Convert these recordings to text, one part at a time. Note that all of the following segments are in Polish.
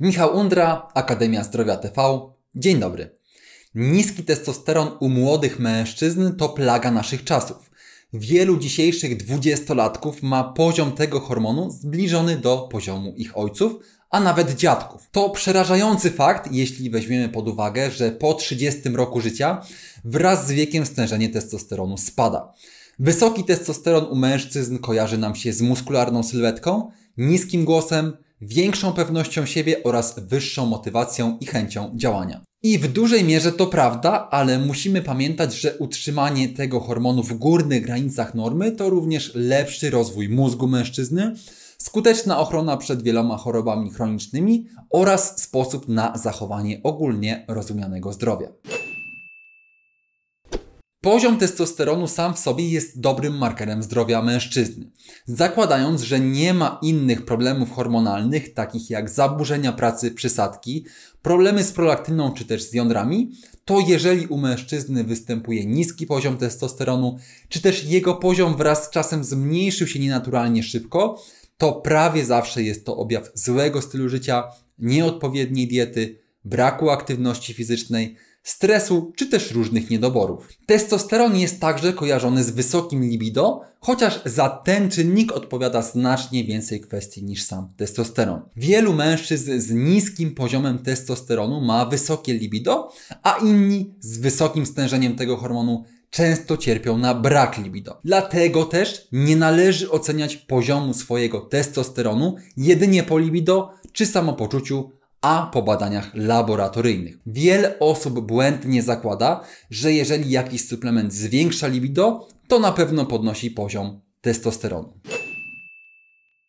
Michał Undra, Akademia Zdrowia TV. Dzień dobry. Niski testosteron u młodych mężczyzn to plaga naszych czasów. Wielu dzisiejszych dwudziestolatków ma poziom tego hormonu zbliżony do poziomu ich ojców, a nawet dziadków. To przerażający fakt, jeśli weźmiemy pod uwagę, że po 30 roku życia wraz z wiekiem stężenie testosteronu spada. Wysoki testosteron u mężczyzn kojarzy nam się z muskularną sylwetką, niskim głosem, większą pewnością siebie oraz wyższą motywacją i chęcią działania. I w dużej mierze to prawda, ale musimy pamiętać, że utrzymanie tego hormonu w górnych granicach normy to również lepszy rozwój mózgu mężczyzny, skuteczna ochrona przed wieloma chorobami chronicznymi oraz sposób na zachowanie ogólnie rozumianego zdrowia. Poziom testosteronu sam w sobie jest dobrym markerem zdrowia mężczyzny. Zakładając, że nie ma innych problemów hormonalnych, takich jak zaburzenia pracy przysadki, problemy z prolaktyną czy też z jądrami, to jeżeli u mężczyzny występuje niski poziom testosteronu, czy też jego poziom wraz z czasem zmniejszył się nienaturalnie szybko, to prawie zawsze jest to objaw złego stylu życia, nieodpowiedniej diety, braku aktywności fizycznej, stresu czy też różnych niedoborów. Testosteron jest także kojarzony z wysokim libido, chociaż za ten czynnik odpowiada znacznie więcej kwestii niż sam testosteron. Wielu mężczyzn z niskim poziomem testosteronu ma wysokie libido, a inni z wysokim stężeniem tego hormonu często cierpią na brak libido. Dlatego też nie należy oceniać poziomu swojego testosteronu jedynie po libido czy samopoczuciu, a po badaniach laboratoryjnych. Wiele osób błędnie zakłada, że jeżeli jakiś suplement zwiększa libido, to na pewno podnosi poziom testosteronu.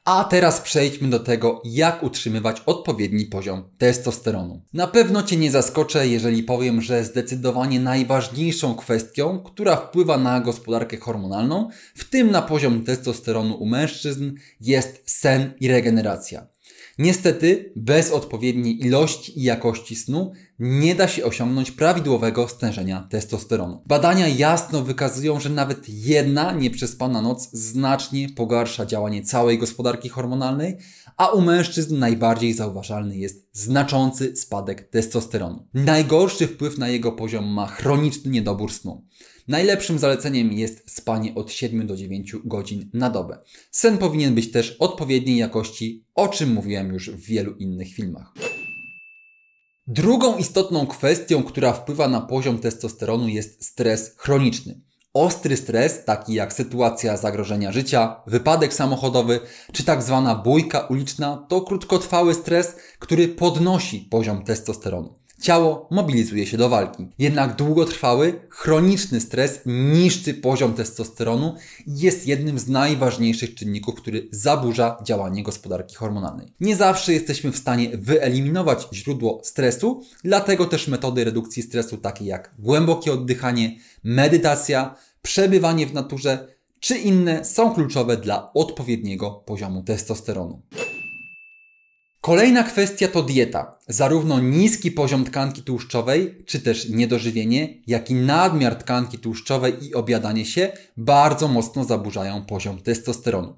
A teraz przejdźmy do tego, jak utrzymywać odpowiedni poziom testosteronu. Na pewno Cię nie zaskoczę, jeżeli powiem, że zdecydowanie najważniejszą kwestią, która wpływa na gospodarkę hormonalną, w tym na poziom testosteronu u mężczyzn, jest sen i regeneracja. Niestety, bez odpowiedniej ilości i jakości snu nie da się osiągnąć prawidłowego stężenia testosteronu. Badania jasno wykazują, że nawet jedna nieprzespana noc znacznie pogarsza działanie całej gospodarki hormonalnej, a u mężczyzn najbardziej zauważalny jest znaczący spadek testosteronu. Najgorszy wpływ na jego poziom ma chroniczny niedobór snu. Najlepszym zaleceniem jest spanie od 7 do 9 godzin na dobę. Sen powinien być też odpowiedniej jakości, o czym mówiłem już w wielu innych filmach. Drugą istotną kwestią, która wpływa na poziom testosteronu jest stres chroniczny. Ostry stres, taki jak sytuacja zagrożenia życia, wypadek samochodowy czy tak zwana bójka uliczna, to krótkotrwały stres, który podnosi poziom testosteronu ciało mobilizuje się do walki. Jednak długotrwały, chroniczny stres niszczy poziom testosteronu i jest jednym z najważniejszych czynników, który zaburza działanie gospodarki hormonalnej. Nie zawsze jesteśmy w stanie wyeliminować źródło stresu, dlatego też metody redukcji stresu takie jak głębokie oddychanie, medytacja, przebywanie w naturze czy inne są kluczowe dla odpowiedniego poziomu testosteronu. Kolejna kwestia to dieta. Zarówno niski poziom tkanki tłuszczowej, czy też niedożywienie, jak i nadmiar tkanki tłuszczowej i obiadanie się bardzo mocno zaburzają poziom testosteronu.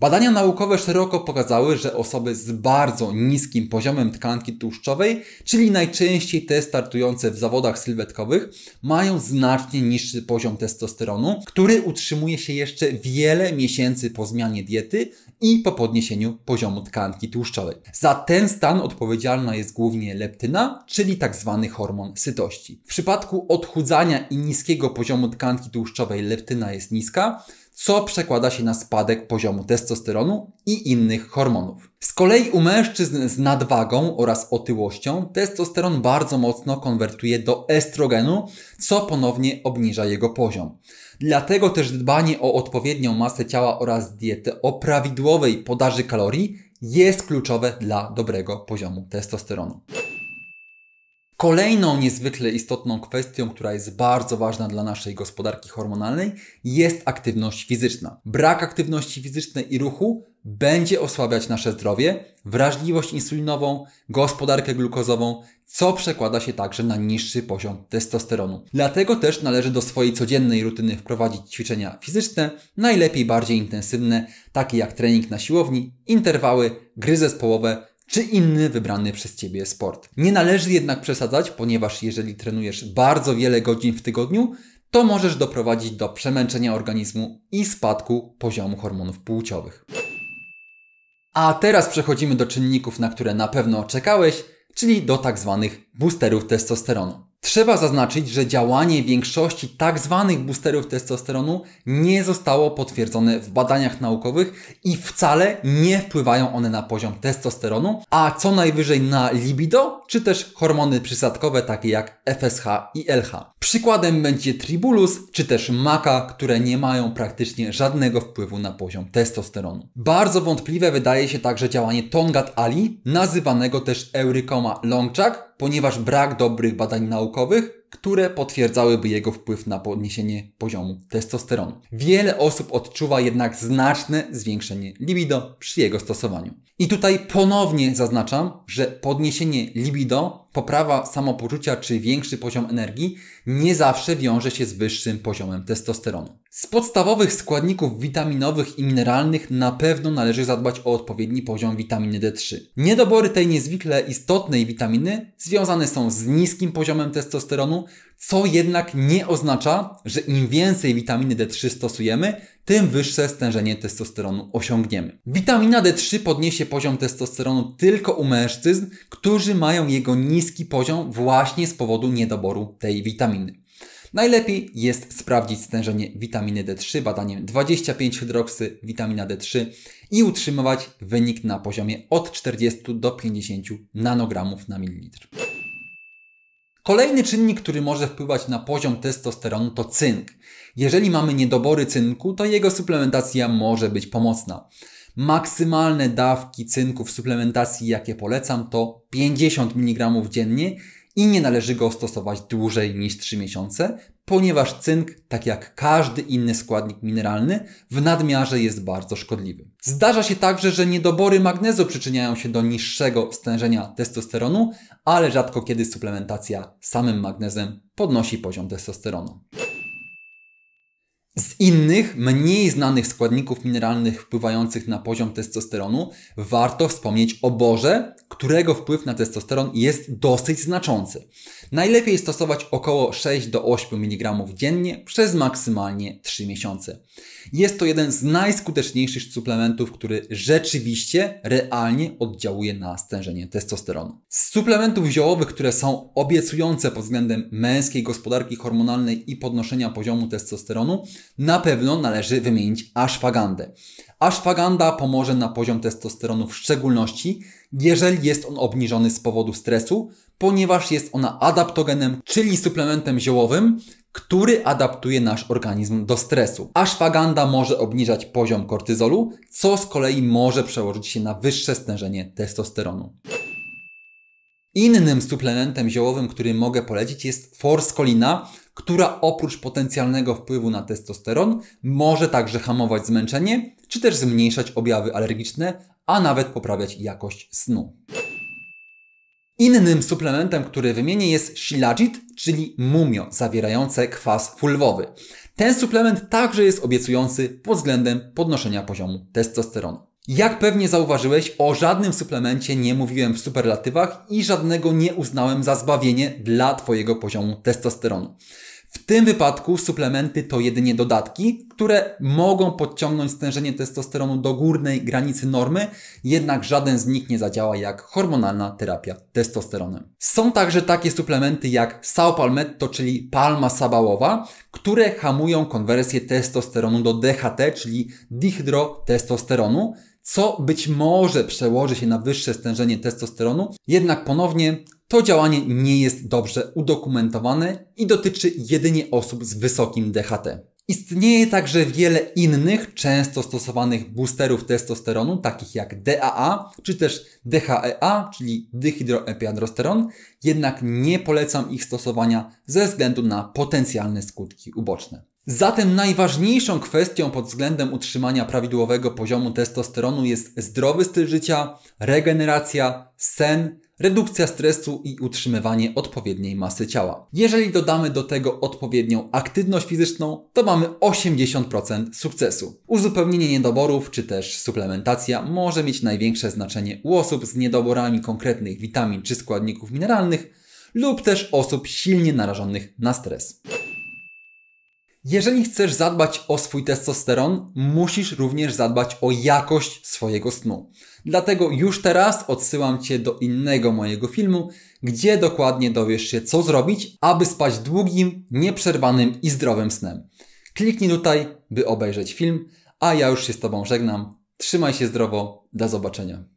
Badania naukowe szeroko pokazały, że osoby z bardzo niskim poziomem tkanki tłuszczowej, czyli najczęściej te startujące w zawodach sylwetkowych, mają znacznie niższy poziom testosteronu, który utrzymuje się jeszcze wiele miesięcy po zmianie diety i po podniesieniu poziomu tkanki tłuszczowej. Za ten stan odpowiedzialna jest głównie leptyna, czyli tzw. Tak hormon sytości. W przypadku odchudzania i niskiego poziomu tkanki tłuszczowej leptyna jest niska, co przekłada się na spadek poziomu testosteronu i innych hormonów. Z kolei u mężczyzn z nadwagą oraz otyłością testosteron bardzo mocno konwertuje do estrogenu, co ponownie obniża jego poziom. Dlatego też dbanie o odpowiednią masę ciała oraz dietę o prawidłowej podaży kalorii jest kluczowe dla dobrego poziomu testosteronu. Kolejną niezwykle istotną kwestią, która jest bardzo ważna dla naszej gospodarki hormonalnej, jest aktywność fizyczna. Brak aktywności fizycznej i ruchu będzie osłabiać nasze zdrowie, wrażliwość insulinową, gospodarkę glukozową, co przekłada się także na niższy poziom testosteronu. Dlatego też należy do swojej codziennej rutyny wprowadzić ćwiczenia fizyczne, najlepiej bardziej intensywne, takie jak trening na siłowni, interwały, gry zespołowe czy inny wybrany przez Ciebie sport. Nie należy jednak przesadzać, ponieważ jeżeli trenujesz bardzo wiele godzin w tygodniu, to możesz doprowadzić do przemęczenia organizmu i spadku poziomu hormonów płciowych. A teraz przechodzimy do czynników, na które na pewno czekałeś, czyli do tak zwanych boosterów testosteronu. Trzeba zaznaczyć, że działanie większości tzw. Tak boosterów testosteronu nie zostało potwierdzone w badaniach naukowych i wcale nie wpływają one na poziom testosteronu, a co najwyżej na libido, czy też hormony przysadkowe takie jak FSH i LH. Przykładem będzie tribulus czy też maka, które nie mają praktycznie żadnego wpływu na poziom testosteronu. Bardzo wątpliwe wydaje się także działanie tongat ali, nazywanego też eurykoma longjack, ponieważ brak dobrych badań naukowych które potwierdzałyby jego wpływ na podniesienie poziomu testosteronu. Wiele osób odczuwa jednak znaczne zwiększenie libido przy jego stosowaniu. I tutaj ponownie zaznaczam, że podniesienie libido, poprawa samopoczucia czy większy poziom energii nie zawsze wiąże się z wyższym poziomem testosteronu. Z podstawowych składników witaminowych i mineralnych na pewno należy zadbać o odpowiedni poziom witaminy D3. Niedobory tej niezwykle istotnej witaminy związane są z niskim poziomem testosteronu, co jednak nie oznacza, że im więcej witaminy D3 stosujemy, tym wyższe stężenie testosteronu osiągniemy. Witamina D3 podniesie poziom testosteronu tylko u mężczyzn, którzy mają jego niski poziom właśnie z powodu niedoboru tej witaminy. Najlepiej jest sprawdzić stężenie witaminy D3 badaniem 25 hydroksy witamina D3 i utrzymywać wynik na poziomie od 40 do 50 nanogramów na mililitr. Kolejny czynnik, który może wpływać na poziom testosteronu to cynk. Jeżeli mamy niedobory cynku, to jego suplementacja może być pomocna. Maksymalne dawki cynku w suplementacji, jakie polecam, to 50 mg dziennie i nie należy go stosować dłużej niż 3 miesiące, ponieważ cynk, tak jak każdy inny składnik mineralny, w nadmiarze jest bardzo szkodliwy. Zdarza się także, że niedobory magnezu przyczyniają się do niższego stężenia testosteronu, ale rzadko kiedy suplementacja samym magnezem podnosi poziom testosteronu. Z innych, mniej znanych składników mineralnych wpływających na poziom testosteronu warto wspomnieć o borze, którego wpływ na testosteron jest dosyć znaczący. Najlepiej stosować około 6 do 8 mg dziennie przez maksymalnie 3 miesiące. Jest to jeden z najskuteczniejszych suplementów, który rzeczywiście realnie oddziałuje na stężenie testosteronu. Z suplementów ziołowych, które są obiecujące pod względem męskiej gospodarki hormonalnej i podnoszenia poziomu testosteronu, na pewno należy wymienić ashwagandę. Ashwaganda pomoże na poziom testosteronu w szczególności, jeżeli jest on obniżony z powodu stresu, ponieważ jest ona adaptogenem, czyli suplementem ziołowym, który adaptuje nasz organizm do stresu. Ashwaganda może obniżać poziom kortyzolu, co z kolei może przełożyć się na wyższe stężenie testosteronu. Innym suplementem ziołowym, który mogę polecić jest forskolina, która oprócz potencjalnego wpływu na testosteron może także hamować zmęczenie, czy też zmniejszać objawy alergiczne, a nawet poprawiać jakość snu. Innym suplementem, który wymienię jest shilajit, czyli mumio zawierające kwas fulwowy. Ten suplement także jest obiecujący pod względem podnoszenia poziomu testosteronu. Jak pewnie zauważyłeś, o żadnym suplemencie nie mówiłem w superlatywach i żadnego nie uznałem za zbawienie dla Twojego poziomu testosteronu. W tym wypadku suplementy to jedynie dodatki, które mogą podciągnąć stężenie testosteronu do górnej granicy normy, jednak żaden z nich nie zadziała jak hormonalna terapia testosteronem. Są także takie suplementy jak saopalmetto, czyli palma sabałowa, które hamują konwersję testosteronu do DHT, czyli dihydrotestosteronu, co być może przełoży się na wyższe stężenie testosteronu, jednak ponownie to działanie nie jest dobrze udokumentowane i dotyczy jedynie osób z wysokim DHT. Istnieje także wiele innych, często stosowanych boosterów testosteronu, takich jak DAA czy też DHEA, czyli dihydroepiandrosteron, jednak nie polecam ich stosowania ze względu na potencjalne skutki uboczne. Zatem najważniejszą kwestią pod względem utrzymania prawidłowego poziomu testosteronu jest zdrowy styl życia, regeneracja, sen, redukcja stresu i utrzymywanie odpowiedniej masy ciała. Jeżeli dodamy do tego odpowiednią aktywność fizyczną, to mamy 80% sukcesu. Uzupełnienie niedoborów czy też suplementacja może mieć największe znaczenie u osób z niedoborami konkretnych witamin czy składników mineralnych lub też osób silnie narażonych na stres. Jeżeli chcesz zadbać o swój testosteron, musisz również zadbać o jakość swojego snu. Dlatego już teraz odsyłam Cię do innego mojego filmu, gdzie dokładnie dowiesz się, co zrobić, aby spać długim, nieprzerwanym i zdrowym snem. Kliknij tutaj, by obejrzeć film, a ja już się z Tobą żegnam. Trzymaj się zdrowo, do zobaczenia.